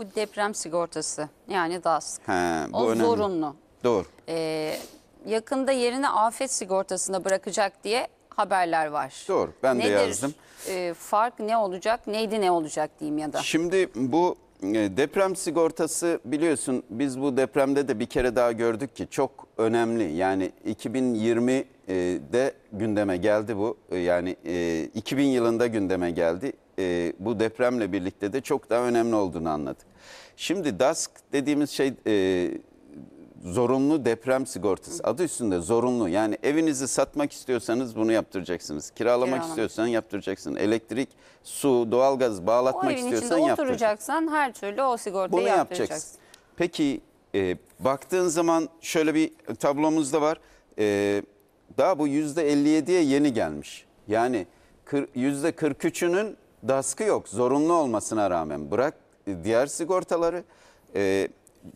Bu deprem sigortası yani DAS. He, bu o önemli. zorunlu. Doğru. Ee, yakında yerini afet sigortasına bırakacak diye haberler var. Doğru ben Nedir? de yazdım. Ee, fark ne olacak neydi ne olacak diyeyim ya da. Şimdi bu e, deprem sigortası biliyorsun biz bu depremde de bir kere daha gördük ki çok önemli. Yani 2020'de e, gündeme geldi bu e, yani 2000 yılında gündeme geldi e, bu depremle birlikte de çok daha önemli olduğunu anladık. Şimdi DASK dediğimiz şey e, zorunlu deprem sigortası. Adı üstünde zorunlu. Yani evinizi satmak istiyorsanız bunu yaptıracaksınız. Kiralamak Kiralamak. istiyorsan yaptıracaksın. Elektrik, su, doğalgaz O bağlatmak istiyorsan yaptıracaksın. her türlü o sigortayı Bunu yaptıracaksın. yaptıracaksın. Peki e, baktığın zaman şöyle bir tablomuz da var. E, daha bu yüzde %57'ye yeni gelmiş. Yani yüzde %43'ünün DASK'ı yok. Zorunlu olmasına rağmen bırak e, diğer sigortaları. E,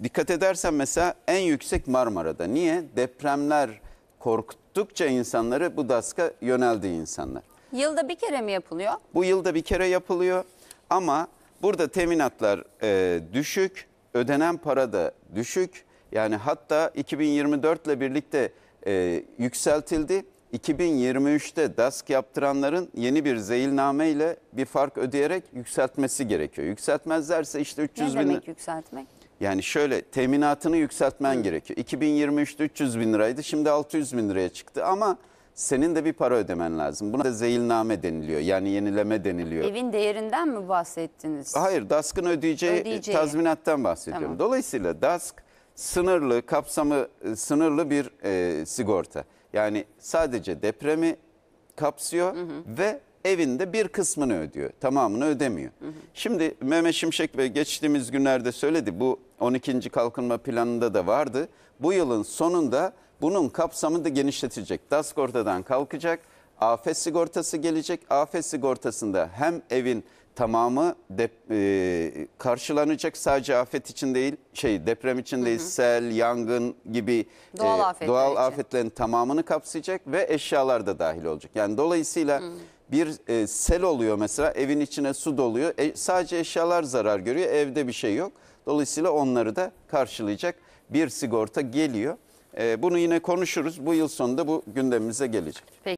dikkat edersen mesela en yüksek Marmara'da. Niye? Depremler korktukça insanları bu DASK'a yöneldi insanlar. Yılda bir kere mi yapılıyor? Bu yılda bir kere yapılıyor ama burada teminatlar e, düşük, ödenen para da düşük. Yani hatta 2024 ile birlikte e, yükseltildi. 2023'te DASK yaptıranların yeni bir zeyilname ile bir fark ödeyerek yükseltmesi gerekiyor. Yükseltmezlerse işte 300 bin... Ne demek yükseltmek? Yani şöyle teminatını yükseltmen Hı. gerekiyor. 2023'te 300 bin liraydı şimdi 600 bin liraya çıktı ama senin de bir para ödemen lazım. Buna da zeyilname deniliyor yani yenileme deniliyor. Evin değerinden mi bahsettiniz? Hayır DASK'ın ödeyeceği, ödeyeceği. tazminattan bahsediyorum. Tamam. Dolayısıyla DASK sınırlı, kapsamı e, sınırlı bir e, sigorta. Yani sadece depremi kapsıyor hı hı. ve evinde bir kısmını ödüyor. Tamamını ödemiyor. Hı hı. Şimdi Mehmet Şimşek ve geçtiğimiz günlerde söyledi. Bu 12. kalkınma planında da vardı. Bu yılın sonunda bunun kapsamını da genişletecek. DASK kalkacak afet sigortası gelecek. Afet sigortasında hem evin tamamı dep, e, karşılanacak sadece afet için değil, şey deprem için hı hı. değil, sel, yangın gibi e, doğal, e, afetler doğal afetlerin tamamını kapsayacak ve eşyalar da dahil olacak. Yani dolayısıyla hı. bir e, sel oluyor mesela evin içine su doluyor. E, sadece eşyalar zarar görüyor, evde bir şey yok. Dolayısıyla onları da karşılayacak bir sigorta geliyor. E, bunu yine konuşuruz. Bu yıl sonunda bu gündemimize gelecek. Peki.